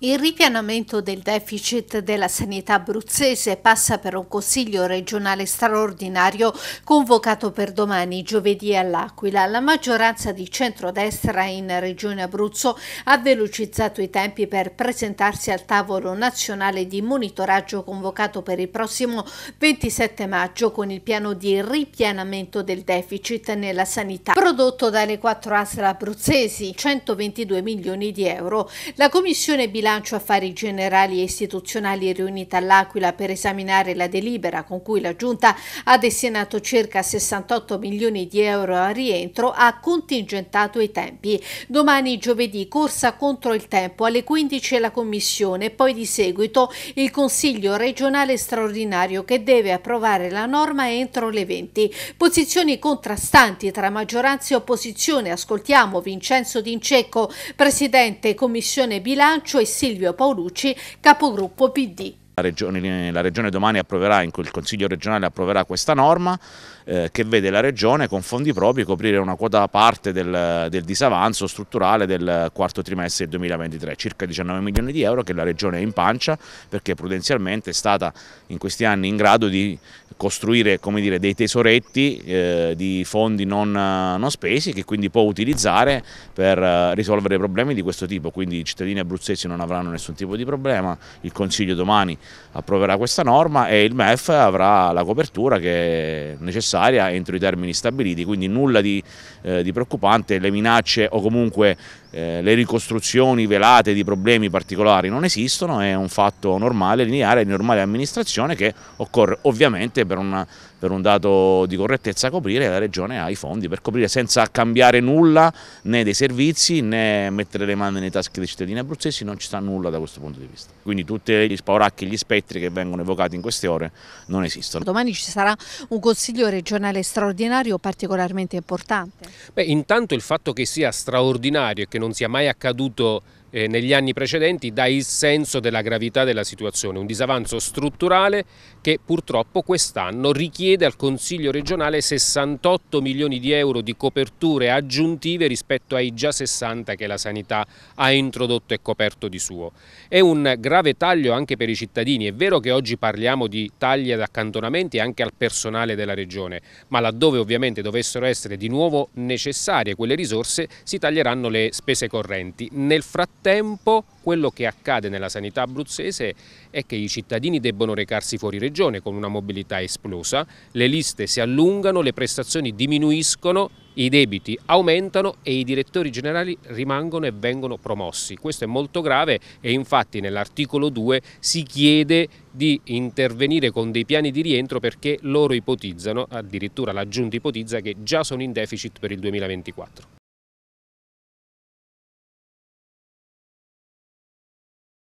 Il ripianamento del deficit della sanità abruzzese passa per un consiglio regionale straordinario convocato per domani, giovedì all'Aquila. La maggioranza di centrodestra in Regione Abruzzo ha velocizzato i tempi per presentarsi al tavolo nazionale di monitoraggio convocato per il prossimo 27 maggio con il piano di ripianamento del deficit nella sanità prodotto dalle quattro ASL abruzzesi, 122 milioni di euro. La Commissione Bilancio Affari Generali e Istituzionali riunita all'Aquila per esaminare la delibera con cui la Giunta ha destinato circa 68 milioni di euro a rientro ha contingentato i tempi. Domani giovedì corsa contro il tempo alle 15 la Commissione, poi di seguito il Consiglio regionale straordinario che deve approvare la norma entro le 20. Posizioni contrastanti tra maggioranza minoranza e opposizione. Ascoltiamo Vincenzo D'Incecco, Presidente Commissione Bilancio e Silvio Paolucci, Capogruppo PD regione, la regione, domani approverà, il Consiglio regionale approverà questa norma eh, che vede la Regione con fondi propri coprire una quota parte del, del, disavanzo strutturale del quarto trimestre del 2023, circa 19 milioni di euro che la Regione è in pancia perché prudenzialmente è stata in questi anni in grado di costruire dire, dei tesoretti eh, di fondi non, non, spesi che quindi può utilizzare per eh, risolvere problemi di questo tipo, quindi i cittadini abruzzesi non avranno nessun tipo di problema, il Consiglio domani approverà questa norma e il MEF avrà la copertura che è necessaria entro i termini stabiliti, quindi nulla di, eh, di preoccupante, le minacce o comunque eh, le ricostruzioni velate di problemi particolari non esistono, è un fatto normale, lineare, di normale amministrazione che occorre ovviamente per, una, per un dato di correttezza coprire, e la Regione ha i fondi per coprire senza cambiare nulla né dei servizi né mettere le mani nei tasche dei cittadini abruzzesi, non ci sta nulla da questo punto di vista. Quindi tutti gli spauracchi, gli spettri che vengono evocati in queste ore non esistono. Domani ci sarà un consiglio regionale straordinario particolarmente importante? Beh, intanto il fatto che sia straordinario e che non sia mai accaduto eh, negli anni precedenti dà il senso della gravità della situazione, un disavanzo strutturale che purtroppo quest'anno richiede al Consiglio regionale 68 milioni di euro di coperture aggiuntive rispetto ai già 60 che la sanità ha introdotto e coperto di suo. È un grave taglio anche per i cittadini, è vero che oggi parliamo di tagli ad accantonamenti anche al personale della regione, ma laddove ovviamente dovessero essere di nuovo necessarie quelle risorse si taglieranno le spese correnti. Nel frattempo tempo quello che accade nella sanità abruzzese è che i cittadini debbono recarsi fuori regione con una mobilità esplosa, le liste si allungano, le prestazioni diminuiscono, i debiti aumentano e i direttori generali rimangono e vengono promossi. Questo è molto grave e infatti nell'articolo 2 si chiede di intervenire con dei piani di rientro perché loro ipotizzano, addirittura la Giunta ipotizza che già sono in deficit per il 2024.